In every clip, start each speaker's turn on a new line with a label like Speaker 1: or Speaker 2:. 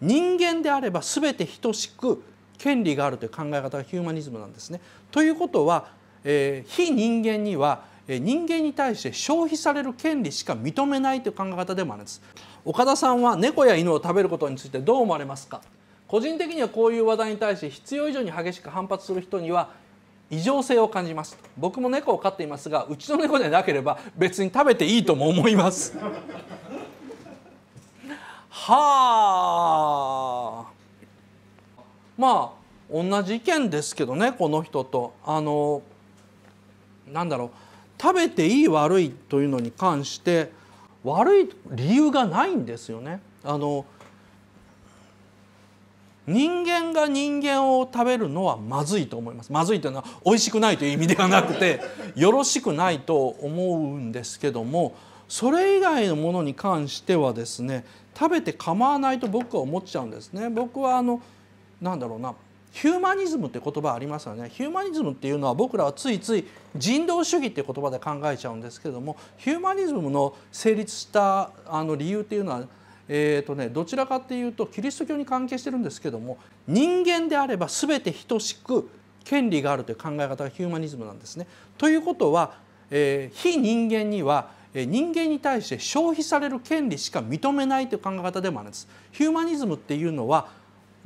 Speaker 1: 人間であれば全て等しく権利があるという考え方がヒューマニズムなんですね。ということは、えー、非人間には人間に対して消費される権利しか認めないという考え方でもあるんです岡田さんは猫や犬を食べることについてどう思われますか個人的にはこういう話題に対して必要以上に激しく反発する人には異常性を感じます僕も猫を飼っていますがうちの猫でなければ別に食べていいとも思いますはあまあ同じ意見ですけどねこの人と。あのなんだろう食べていい悪いというのに関して悪い理由がないんですよね。あの人間が人間を食べるのはまずいと思いますまずいというのは美味しくないという意味ではなくてよろしくないと思うんですけどもそれ以外のものに関してはですね食べて構わないと僕は思っちゃうんですね。僕はあのなんだろうなヒューマニズムって言葉ありますよねヒューマニズムっていうのは僕らはついつい人道主義って言葉で考えちゃうんですけれどもヒューマニズムの成立したあの理由っていうのは、えーとね、どちらかっていうとキリスト教に関係してるんですけども人間であれば全て等しく権利があるという考え方がヒューマニズムなんですね。ということは、えー、非人間には人間に対して消費される権利しか認めないという考え方でもあるんです。ヒューマニズムっていうのは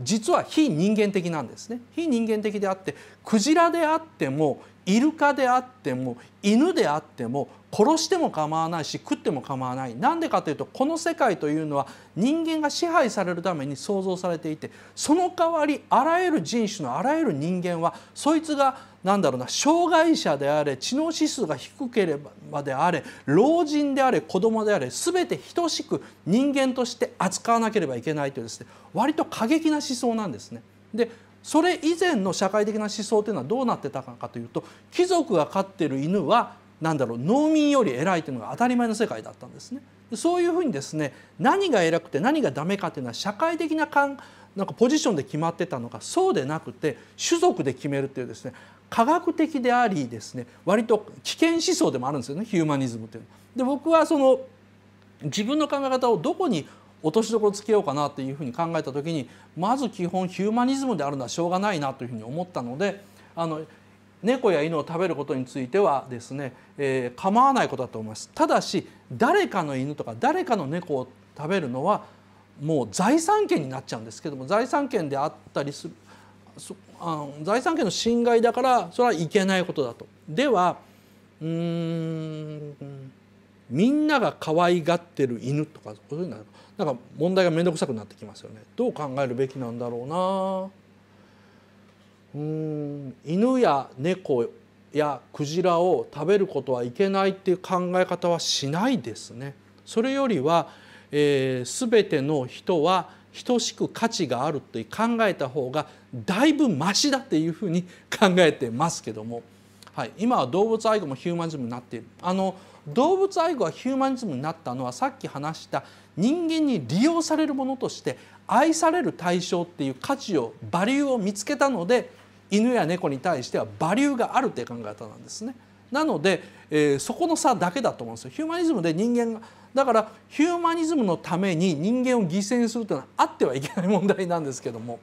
Speaker 1: 実は非人間的なんですね非人間的であってクジラであってもイルカであっても犬であっても殺しても構わないし食っても構わないなんでかというとこの世界というのは人間が支配されるために創造されていてその代わりあらゆる人種のあらゆる人間はそいつが何だろうな障害者であれ知能指数が低ければであれ老人であれ子供であれ全て等しく人間として扱わなければいけないというですね割と過激な思想なんですね。でそれ以前の社会的な思想というのはどうなってたかというと貴族が飼っている犬は何だろう農民より偉いというのが当たり前の世界だったんですね。そういうふうにですね何が偉くて何がダメかというのは社会的な感なんかポジションで決まってたのかそうでなくて種族で決めるというですね科学的でありですね割と危険思想でもあるんですよねヒューマニズムというのは。で僕はその自分の考え方をどこに落としどころつけようかなというふうに考えた時にまず基本ヒューマニズムであるのはしょうがないなというふうに思ったのであの猫や犬を食べることについてはですね、えー、構わないことだと思います。ただし誰かの犬とか誰かの猫を食べるのはもう財産権になっちゃうんですけども財産権であったりするあの財産権の侵害だからそれはいけないことだと。ではうんみんなが可愛がってる犬とかそういうのなんか問題が面倒くさくなってきますよねどう考えるべきなんだろうなうん犬や猫やクジラを食べることはいけないっていう考え方はしないですね。それよりは、えー、全ての人は等しく価値があるって考えた方がだいぶマシだっていうふうに考えてますけども、はい、今は動物愛護もヒューマンズムになっている。あの動物愛護はヒューマニズムになったのはさっき話した人間に利用されるものとして愛される対象っていう価値をバリューを見つけたので犬や猫に対してはバリューがあるという考え方なんですね。なので、えー、そこの差だけだと思うんですよ。ヒューマニズムで人間がだからヒューマニズムのために人間を犠牲にするというのはあってはいけない問題なんですけども。